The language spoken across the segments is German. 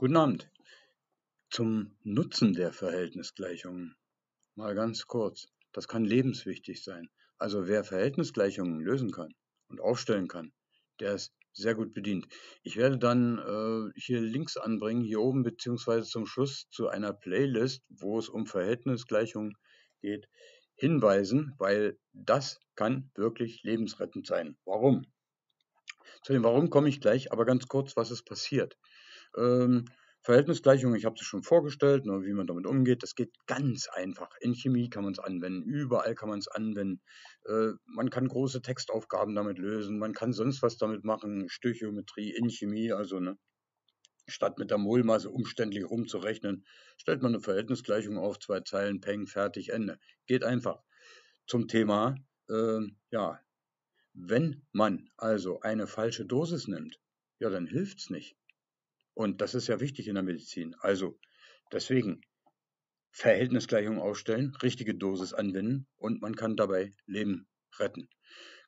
Guten Abend. Zum Nutzen der Verhältnisgleichungen. Mal ganz kurz. Das kann lebenswichtig sein. Also wer Verhältnisgleichungen lösen kann und aufstellen kann, der ist sehr gut bedient. Ich werde dann äh, hier Links anbringen, hier oben beziehungsweise zum Schluss zu einer Playlist, wo es um Verhältnisgleichungen geht, hinweisen, weil das kann wirklich lebensrettend sein. Warum? Zu dem Warum komme ich gleich, aber ganz kurz, was ist passiert. Ähm, Verhältnisgleichung, ich habe es schon vorgestellt, ne, wie man damit umgeht. Das geht ganz einfach. In Chemie kann man es anwenden, überall kann man es anwenden. Äh, man kann große Textaufgaben damit lösen, man kann sonst was damit machen, Stöchiometrie in Chemie, also ne, statt mit der Molmasse umständlich rumzurechnen, stellt man eine Verhältnisgleichung auf, zwei Zeilen, Peng, fertig, Ende. Geht einfach. Zum Thema, äh, ja, wenn man also eine falsche Dosis nimmt, ja, dann es nicht. Und das ist ja wichtig in der Medizin. Also deswegen Verhältnisgleichung aufstellen, richtige Dosis anwenden und man kann dabei Leben retten.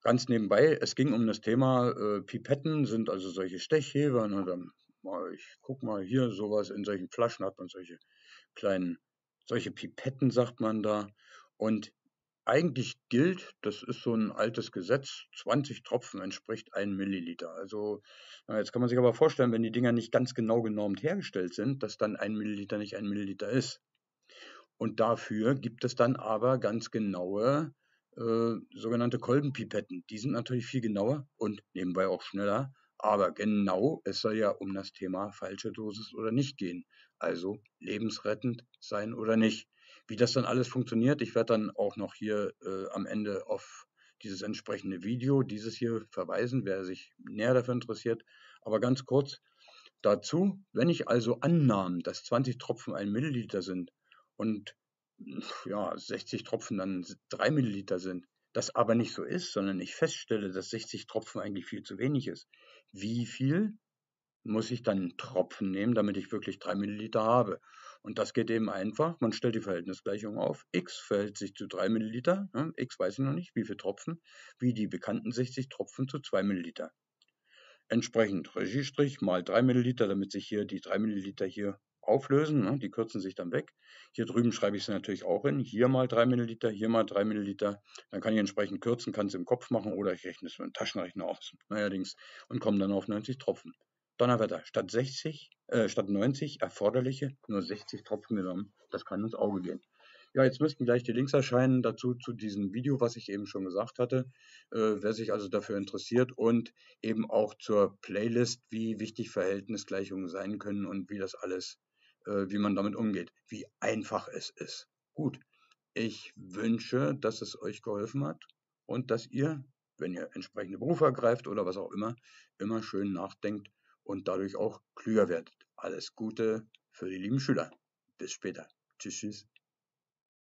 Ganz nebenbei, es ging um das Thema äh, Pipetten, sind also solche Stechheber. Ne, dann, ich guck mal hier, sowas in solchen Flaschen hat man solche kleinen, solche Pipetten, sagt man da. Und eigentlich gilt, das ist so ein altes Gesetz, 20 Tropfen entspricht 1 Milliliter. Also jetzt kann man sich aber vorstellen, wenn die Dinger nicht ganz genau genormt hergestellt sind, dass dann ein Milliliter nicht ein Milliliter ist. Und dafür gibt es dann aber ganz genaue äh, sogenannte Kolbenpipetten. Die sind natürlich viel genauer und nebenbei auch schneller. Aber genau, es soll ja um das Thema falsche Dosis oder nicht gehen. Also lebensrettend sein oder nicht. Wie das dann alles funktioniert, ich werde dann auch noch hier äh, am Ende auf dieses entsprechende Video, dieses hier verweisen, wer sich näher dafür interessiert. Aber ganz kurz dazu, wenn ich also annahm, dass 20 Tropfen ein Milliliter sind und ja, 60 Tropfen dann 3 Milliliter sind, das aber nicht so ist, sondern ich feststelle, dass 60 Tropfen eigentlich viel zu wenig ist. Wie viel muss ich dann Tropfen nehmen, damit ich wirklich 3 Milliliter habe? Und das geht eben einfach. Man stellt die Verhältnisgleichung auf. X verhält sich zu 3 Milliliter. Ne? X weiß ich noch nicht, wie viele Tropfen, wie die bekannten 60 Tropfen zu 2 Milliliter. Entsprechend Regiestrich mal 3 Milliliter, damit sich hier die 3 Milliliter hier auflösen. Ne? Die kürzen sich dann weg. Hier drüben schreibe ich es natürlich auch hin. Hier mal 3 Milliliter, hier mal 3 Milliliter. Dann kann ich entsprechend kürzen, kann es im Kopf machen oder ich rechne es mit dem Taschenrechner aus. Neuerdings und komme dann auf 90 Tropfen. Donnerwetter, statt 60, äh, statt 90 erforderliche, nur 60 Tropfen genommen. Das kann ins Auge gehen. Ja, jetzt müssten gleich die Links erscheinen dazu zu diesem Video, was ich eben schon gesagt hatte. Äh, wer sich also dafür interessiert und eben auch zur Playlist, wie wichtig Verhältnisgleichungen sein können und wie das alles, äh, wie man damit umgeht, wie einfach es ist. Gut, ich wünsche, dass es euch geholfen hat und dass ihr, wenn ihr entsprechende Berufe ergreift oder was auch immer, immer schön nachdenkt und dadurch auch klüger werdet. Alles Gute für die lieben Schüler. Bis später. Tschüss, tschüss.